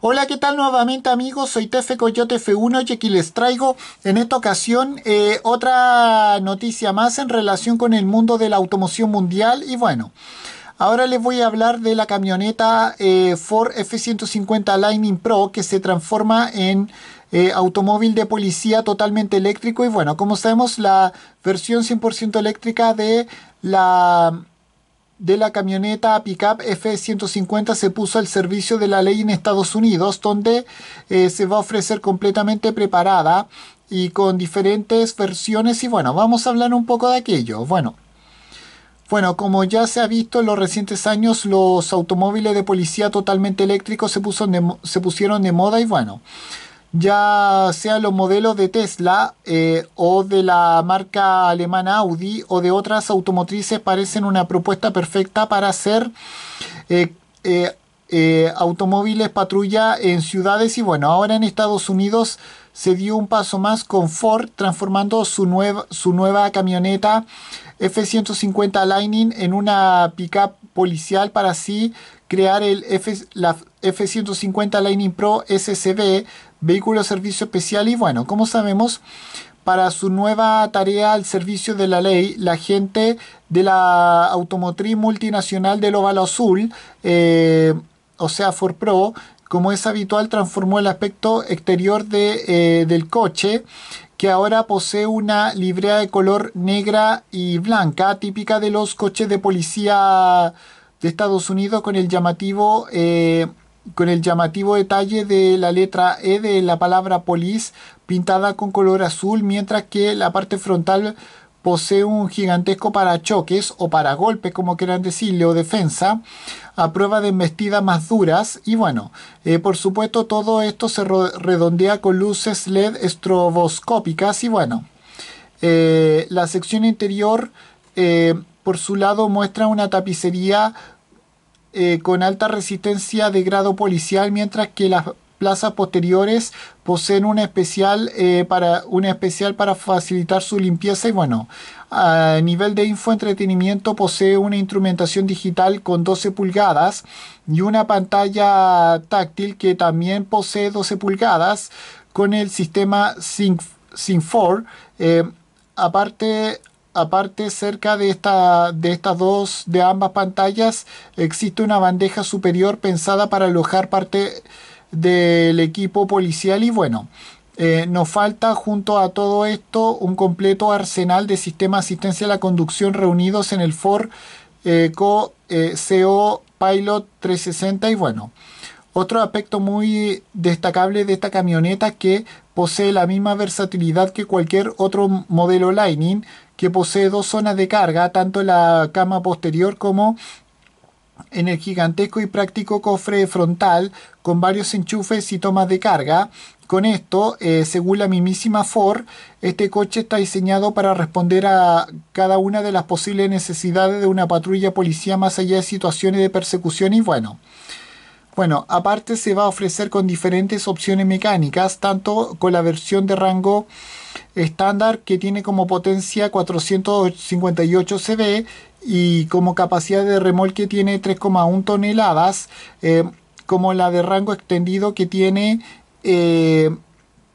Hola, ¿qué tal nuevamente amigos? Soy Tefe Coyote F1 y aquí les traigo en esta ocasión eh, otra noticia más en relación con el mundo de la automoción mundial y bueno... Ahora les voy a hablar de la camioneta eh, Ford F-150 Lightning Pro que se transforma en eh, automóvil de policía totalmente eléctrico y bueno, como sabemos la versión 100% eléctrica de la de la camioneta pickup F-150 se puso al servicio de la ley en Estados Unidos, donde eh, se va a ofrecer completamente preparada y con diferentes versiones. Y bueno, vamos a hablar un poco de aquello. Bueno. Bueno, como ya se ha visto en los recientes años, los automóviles de policía totalmente eléctricos se, puso se pusieron de moda y bueno, ya sea los modelos de Tesla eh, o de la marca alemana Audi o de otras automotrices parecen una propuesta perfecta para hacer eh, eh, automóviles patrulla en ciudades y bueno, ahora en Estados Unidos se dio un paso más con Ford transformando su, su nueva camioneta F-150 Lightning en una pickup policial para así crear el F la F-150 Lightning Pro SCB vehículo servicio especial y bueno, como sabemos, para su nueva tarea al servicio de la ley, la gente de la automotriz multinacional del óvalo azul, eh, o sea, Ford Pro, como es habitual, transformó el aspecto exterior de, eh, del coche, que ahora posee una librea de color negra y blanca, típica de los coches de policía de Estados Unidos, con el llamativo... Eh, con el llamativo detalle de la letra E de la palabra police pintada con color azul, mientras que la parte frontal posee un gigantesco parachoques o para golpes como quieran decirle, o defensa, a prueba de embestidas más duras. Y bueno, eh, por supuesto todo esto se redondea con luces LED estroboscópicas. Y bueno, eh, la sección interior, eh, por su lado, muestra una tapicería eh, con alta resistencia de grado policial, mientras que las plazas posteriores poseen un especial, eh, para, especial para facilitar su limpieza y bueno, a nivel de infoentretenimiento posee una instrumentación digital con 12 pulgadas y una pantalla táctil que también posee 12 pulgadas con el sistema Sync, Sync 4. Eh, aparte Aparte, cerca de, esta, estas dos, de ambas pantallas, existe una bandeja superior pensada para alojar parte del equipo policial y bueno, eh, nos falta junto a todo esto un completo arsenal de sistema de asistencia a la conducción reunidos en el Ford eh, CO eh, Pilot 360 y bueno. Otro aspecto muy destacable de esta camioneta es que posee la misma versatilidad que cualquier otro modelo Lightning, que posee dos zonas de carga, tanto la cama posterior como en el gigantesco y práctico cofre frontal, con varios enchufes y tomas de carga. Con esto, eh, según la mismísima Ford, este coche está diseñado para responder a cada una de las posibles necesidades de una patrulla policía más allá de situaciones de persecución y bueno. Bueno, aparte se va a ofrecer con diferentes opciones mecánicas, tanto con la versión de rango estándar que tiene como potencia 458 CV y como capacidad de remolque tiene 3,1 toneladas, eh, como la de rango extendido que tiene... Eh,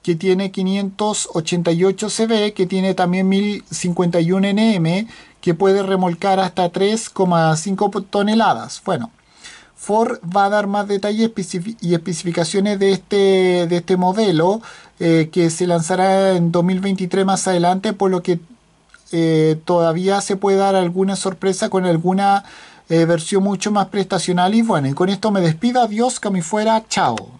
que tiene 588 CV, que tiene también 1051 NM, que puede remolcar hasta 3,5 toneladas. Bueno, Ford va a dar más detalles y especificaciones de este, de este modelo eh, que se lanzará en 2023 más adelante, por lo que eh, todavía se puede dar alguna sorpresa con alguna eh, versión mucho más prestacional. Y bueno, y con esto me despido. Adiós, que fuera. Chao.